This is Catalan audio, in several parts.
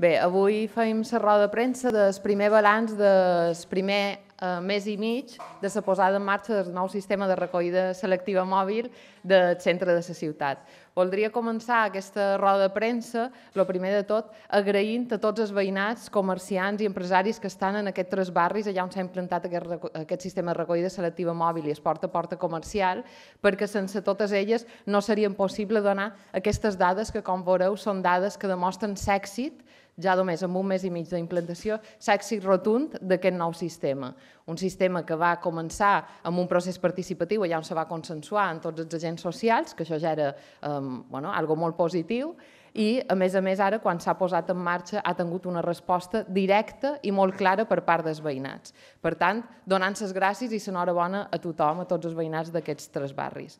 Bé, avui feim la roda de premsa del primer balanç del primer eh, mes i mig de la posada en marxa del nou sistema de recollida selectiva mòbil del centre de la ciutat. Voldria començar aquesta roda de premsa, el primer de tot, agraint a tots els veïnats, comerciants i empresaris que estan en aquests tres barris allà on s'ha implantat aquest, aquest sistema de recollida selectiva mòbil i es porta a porta comercial, perquè sense totes elles no seria possible donar aquestes dades que, com veureu, són dades que demostren l'èxit ja només amb un mes i mig d'implantació, s'ha rotund d'aquest nou sistema. Un sistema que va començar amb un procés participatiu allà on se va consensuar amb tots els agents socials, que això ja era um, bueno, algo molt positiu, i, a més a més, ara, quan s'ha posat en marxa, ha tingut una resposta directa i molt clara per part dels veïnats. Per tant, donant les gràcies i l'enhorabona a tothom, a tots els veïnats d'aquests tres barris.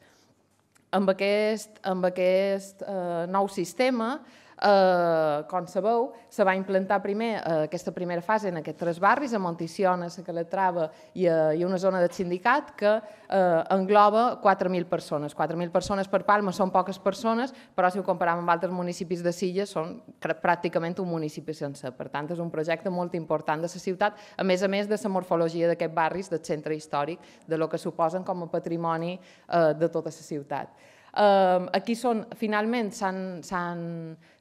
Amb aquest, amb aquest eh, nou sistema, Eh, com sabeu, se va implantar primer eh, aquesta primera fase en aquests tres barris, a Monticiona, a Calatrava i, a, i una zona de sindicat que eh, engloba 4.000 persones. 4.000 persones per Palma són poques persones, però si ho comparam amb altres municipis de Silla són pràcticament un municipi sense. Per tant, és un projecte molt important de la ciutat, a més a més de la morfologia d'aquests barris, del centre històric, de lo que suposen com a patrimoni eh, de tota la ciutat. Ehm, aquí són, finalment s'han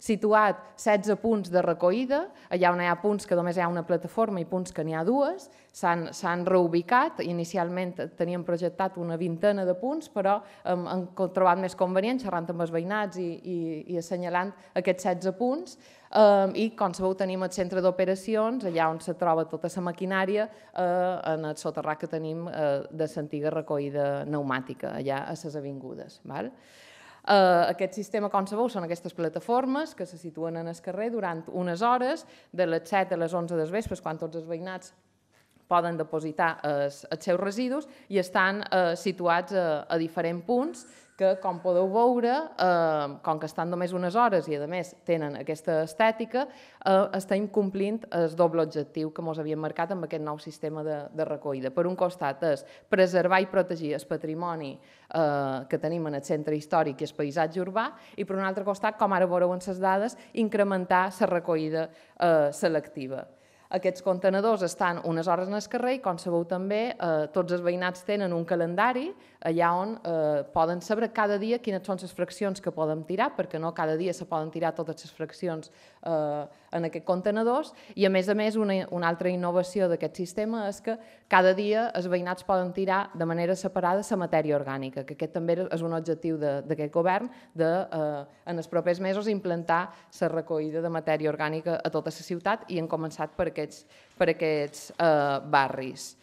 situat 16 punts de recoïda, allà on hi ha punts que només hi ha una plataforma i punts que n'hi ha dues, s'han reubicat, inicialment teníem projectat una vintena de punts, però hem, trobat més convenient xerrant amb els veïnats i, i, i assenyalant aquests 16 punts, ehm, i com sabeu tenim el centre d'operacions, allà on se troba tota la maquinària, eh, en el soterrat que tenim eh, de l'antiga recoïda pneumàtica, allà a les avingudes. Val? Eh, aquest sistema, com sabeu, són aquestes plataformes que se situen en el carrer durant unes hores, de les 7 a les 11 des vespres, quan tots els veïnats poden depositar els seus residus i estan eh, situats a diferents punts que, com podeu veure, eh, com que estan només unes hores i, a més, tenen aquesta estètica, eh, estem complint el doble objectiu que ens havíem marcat amb aquest nou sistema de, de recollida. Per un costat és preservar i protegir el patrimoni eh, que tenim en el centre històric i el paisatge urbà, i per un altre costat, com ara veureu en les dades, incrementar la recollida eh, selectiva. Aquests contenedors estan unes hores en el carrer i, com sabeu també, eh, tots els veïnats tenen un calendari allà on eh, poden saber cada dia quines són les fraccions que podem tirar, perquè no cada dia se poden tirar totes les fraccions eh, en aquests contenedors i a més a més una, una altra innovació d'aquest sistema és que cada dia els veïnats poden tirar de manera separada la matèria orgànica, que aquest també és un objectiu d'aquest govern de eh, en els propers mesos implantar la recollida de matèria orgànica a tota la ciutat i han començat per aquests, per aquests eh, barris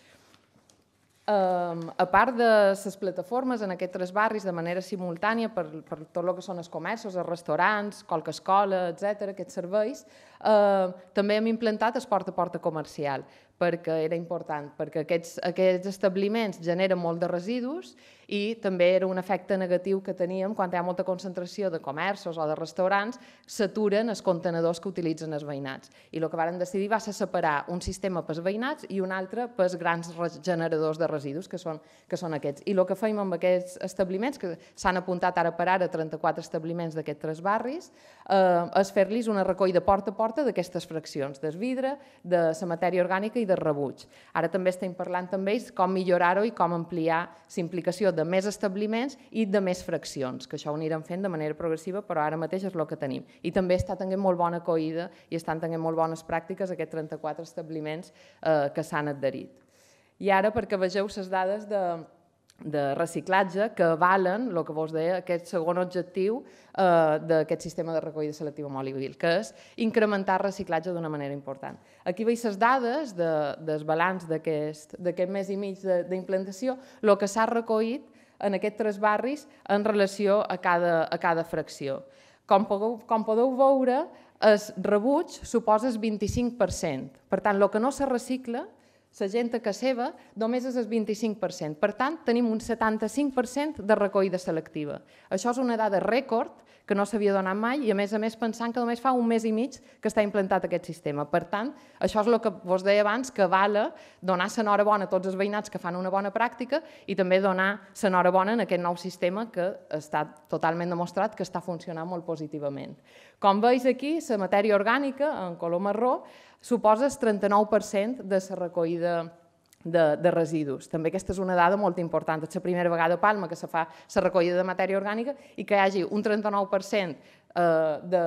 a part de les plataformes en aquests tres barris de manera simultània per, per tot el que són els comerços, els restaurants, qualque escola, etc aquests serveis, eh, també hem implantat el porta a porta comercial perquè era important, perquè aquests, aquests establiments generen molt de residus i també era un efecte negatiu que teníem quan hi ha molta concentració de comerços o de restaurants, s'aturen els contenedors que utilitzen els veïnats. I el que varen decidir va ser separar un sistema pels veïnats i un altre pels grans generadors de residus, que són, que són aquests. I el que feim amb aquests establiments, que s'han apuntat ara per ara 34 establiments d'aquests tres barris, eh, és fer-los una recollida porta a porta d'aquestes fraccions, del vidre, de la matèria orgànica i de rebuig. Ara també estem parlant amb ells com millorar-ho i com ampliar la implicació de més establiments i de més fraccions, que això ho anirem fent de manera progressiva, però ara mateix és el que tenim. I també està tenint molt bona acollida i estan tenint molt bones pràctiques aquests 34 establiments eh, que s'han adherit. I ara, perquè vegeu les dades de, de reciclatge que valen el que vos deia, aquest segon objectiu eh, d'aquest sistema de recollida selectiva mòbil, que és incrementar reciclatge d'una manera important. Aquí veus les dades de, del balanç d'aquest mes i mig d'implantació, el que s'ha recollit en aquests tres barris en relació a cada, a cada fracció. Com podeu, com podeu veure, el rebuig suposa el 25%. Per tant, el que no se recicla la gent a casa seva només és el 25%. Per tant, tenim un 75% de recollida selectiva. Això és una dada rècord que no s'havia donat mai i a més a més pensant que només fa un mes i mig que està implantat aquest sistema. Per tant, això és el que vos deia abans, que vala donar bona a tots els veïnats que fan una bona pràctica i també donar bona en aquest nou sistema que està totalment demostrat que està funcionant molt positivament. Com veus aquí, la matèria orgànica, en color marró, suposa el 39% de la recollida orgànica de, de residus. També aquesta és una dada molt important. És la primera vegada a Palma que se fa la recollida de matèria orgànica i que hi hagi un 39% eh,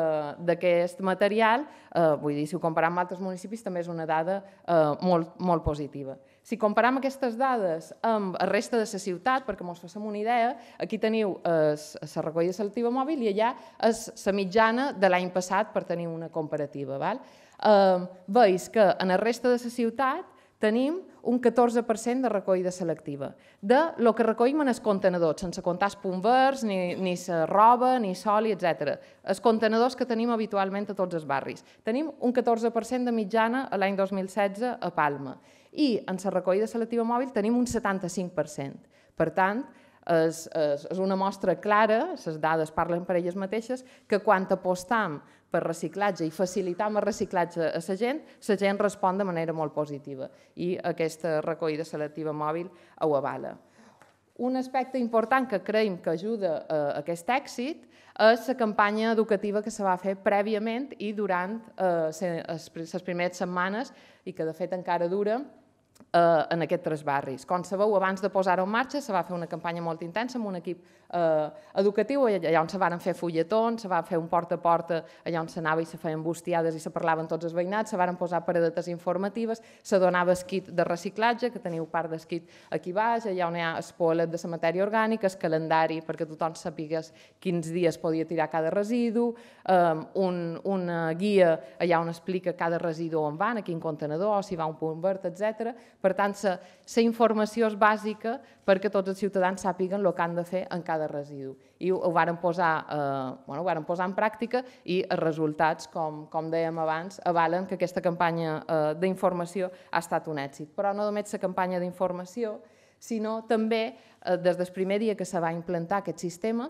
d'aquest material, eh, vull dir, si ho comparam amb altres municipis, també és una dada eh, molt, molt positiva. Si comparam aquestes dades amb la resta de la ciutat, perquè ens fem una idea, aquí teniu eh, la recollida selectiva mòbil i allà és la mitjana de l'any passat per tenir una comparativa. Val? Eh, veus que en la resta de la ciutat tenim un 14% de recollida selectiva, de lo que recollim en els contenedors, sense comptar els verds, ni, ni la roba, ni soli, etc. Els contenedors que tenim habitualment a tots els barris. Tenim un 14% de mitjana l'any 2016 a Palma i en la recollida selectiva mòbil tenim un 75%. Per tant, és, és, és una mostra clara, les dades parlen per elles mateixes, que quan apostam per reciclatge i facilitar amb el reciclatge a la gent, la gent respon de manera molt positiva i aquesta recollida selectiva mòbil ho avala. Un aspecte important que creiem que ajuda a aquest èxit és la campanya educativa que se va fer prèviament i durant les eh, primeres setmanes i que de fet encara dura, eh, en aquests tres barris. Com sabeu, abans de posar-ho en marxa se va fer una campanya molt intensa amb un equip eh, educatiu, allà on se van fer fulletons, se va fer un porta a porta allà on s'anava i se feien bustiades i se parlaven tots els veïnats, se varen posar paradetes informatives, se donava esquit de reciclatge, que teniu part d'esquit aquí baix, allà on hi ha espòlet de la matèria orgànica, el calendari perquè tothom sapigués quins dies podia tirar cada residu, eh, un, una guia allà on explica cada residu on va, a quin contenedor, si va un punt verd, etc per tant, la, informació és bàsica perquè tots els ciutadans sàpiguen el que han de fer en cada residu. I ho, ho, varen, posar, eh, bueno, ho varen posar en pràctica i els resultats, com, com dèiem abans, avalen que aquesta campanya eh, d'informació ha estat un èxit. Però no només la campanya d'informació, sinó també eh, des del primer dia que se va implantar aquest sistema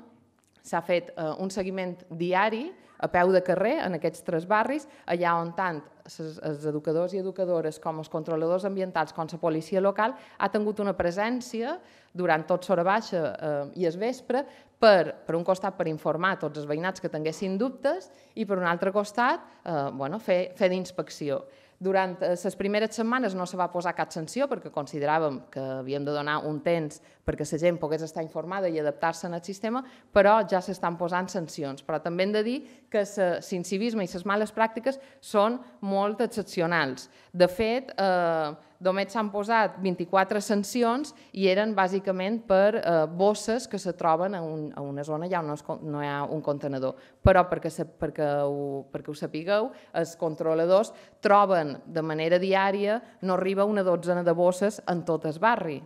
s'ha fet eh, un seguiment diari a peu de carrer, en aquests tres barris, allà on tant els educadors i educadores com els controladors ambientals com la policia local ha tingut una presència durant tot l'hora baixa eh, i es vespre per, per un costat per informar tots els veïnats que tinguessin dubtes i per un altre costat eh, bueno, fer, fer d'inspecció. Durant les eh, primeres setmanes no se va posar cap sanció perquè consideràvem que havíem de donar un temps perquè la gent pogués estar informada i adaptar-se al sistema, però ja s'estan posant sancions. Però també hem de dir que l'incivisme i les males pràctiques són molt excepcionals. De fet, eh, només s'han posat 24 sancions i eren bàsicament per eh, bosses que se troben a, un, a una zona ja on no, es, no hi ha un contenedor. Però perquè, se, perquè, ho, perquè ho sapigueu, els controladors troben de manera diària, no arriba una dotzena de bosses en tot el barri.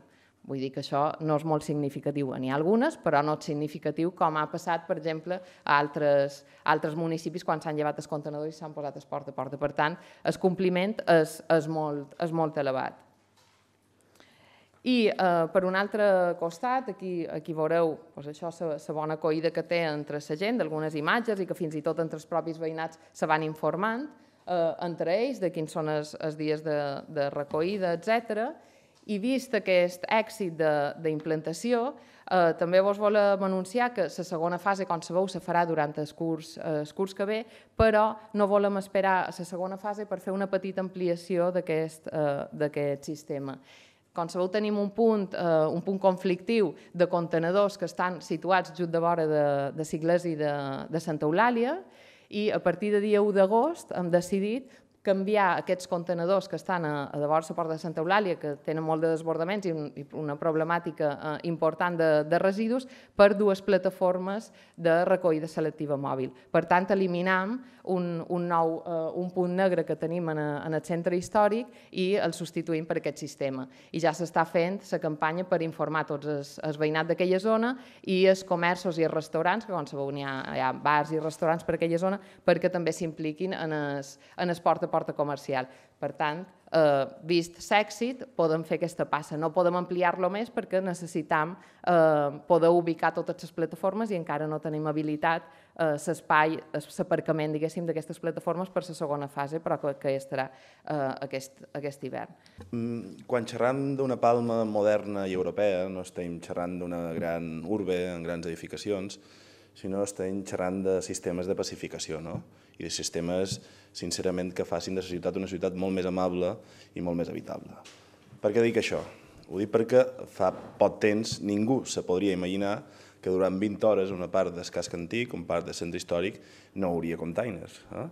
Vull dir que això no és molt significatiu. N'hi ha algunes, però no és significatiu com ha passat, per exemple, a altres, altres municipis quan s'han llevat els contenedors i s'han posat es porta a porta. Per tant, el compliment és, és, molt, és molt elevat. I eh, per un altre costat, aquí, aquí veureu doncs això, la bona coïda que té entre la gent, d'algunes imatges i que fins i tot entre els propis veïnats se van informant eh, entre ells de quins són els, els dies de, de recoïda, etcètera i vist aquest èxit d'implantació, eh, també vos volem eh, anunciar que la segona fase, com sabeu, se farà durant el curs, eh, el curs que ve, però no volem esperar a la segona fase per fer una petita ampliació d'aquest eh, sistema. Com sabeu, tenim un punt, eh, un punt conflictiu de contenedors que estan situats just de vora de, de Ciglés i de, de Santa Eulàlia, i a partir de dia 1 d'agost hem decidit canviar aquests contenedors que estan a, a llavors a porta de Santa Eulàlia, que tenen molt de desbordaments i, una problemàtica eh, important de, de residus, per dues plataformes de recollida selectiva mòbil. Per tant, eliminam un, un nou eh, un punt negre que tenim en, en el centre històric i el substituïm per aquest sistema. I ja s'està fent la campanya per informar tots els, els veïnats d'aquella zona i els comerços i els restaurants, que com sabeu hi ha, bars i restaurants per aquella zona, perquè també s'impliquin en, en el port a porta comercial. Per tant, eh, vist l'èxit, podem fer aquesta passa. No podem ampliar-lo més perquè necessitam eh, poder ubicar totes les plataformes i encara no tenim habilitat eh, l'espai, l'aparcament d'aquestes plataformes per la segona fase, però que, que estarà eh, aquest, aquest hivern. Mm, quan xerrem d'una palma moderna i europea, no estem xerrant d'una gran urbe amb grans edificacions, sinó estem xerrant de sistemes de pacificació, no? i de sistemes, sincerament, que facin de la ciutat una ciutat molt més amable i molt més habitable. Per què dic això? Ho dic perquè fa poc temps ningú se podria imaginar que durant 20 hores una part del casc antic, una part del centre històric, no hauria containers. Eh?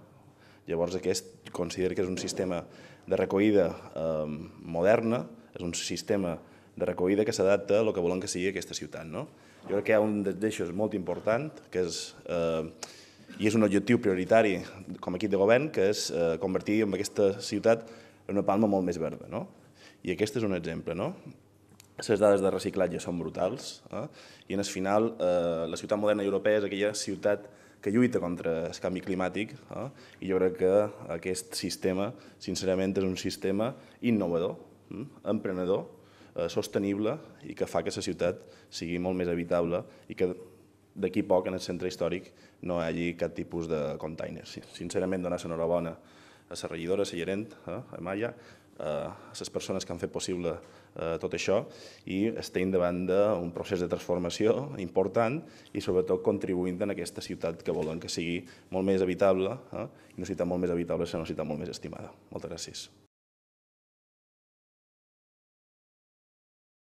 Llavors aquest considera que és un sistema de recollida eh, moderna, és un sistema de recollida que s'adapta a que volen que sigui aquesta ciutat. No? Jo crec que hi ha un d'eixos molt important, que és, eh, i és un objectiu prioritari com a equip de govern, que és eh, convertir en aquesta ciutat en una palma molt més verda. No? I aquest és un exemple. No? Les dades de reciclatge són brutals eh? i, en el final, eh, la ciutat moderna europea és aquella ciutat que lluita contra el canvi climàtic eh? i jo crec que aquest sistema, sincerament, és un sistema innovador, eh? emprenedor, Eh, sostenible i que fa que la ciutat sigui molt més habitable i que d'aquí poc en el centre històric no hi hagi cap tipus de containers. Sincerament, donar l'enhorabona a la regidora, a la gerent, eh, a Maia, eh, a les persones que han fet possible eh, tot això i estem davant d'un procés de transformació important i sobretot contribuint en aquesta ciutat que volen que sigui molt més habitable, eh, una ciutat molt més habitable és una ciutat molt més estimada. Moltes gràcies.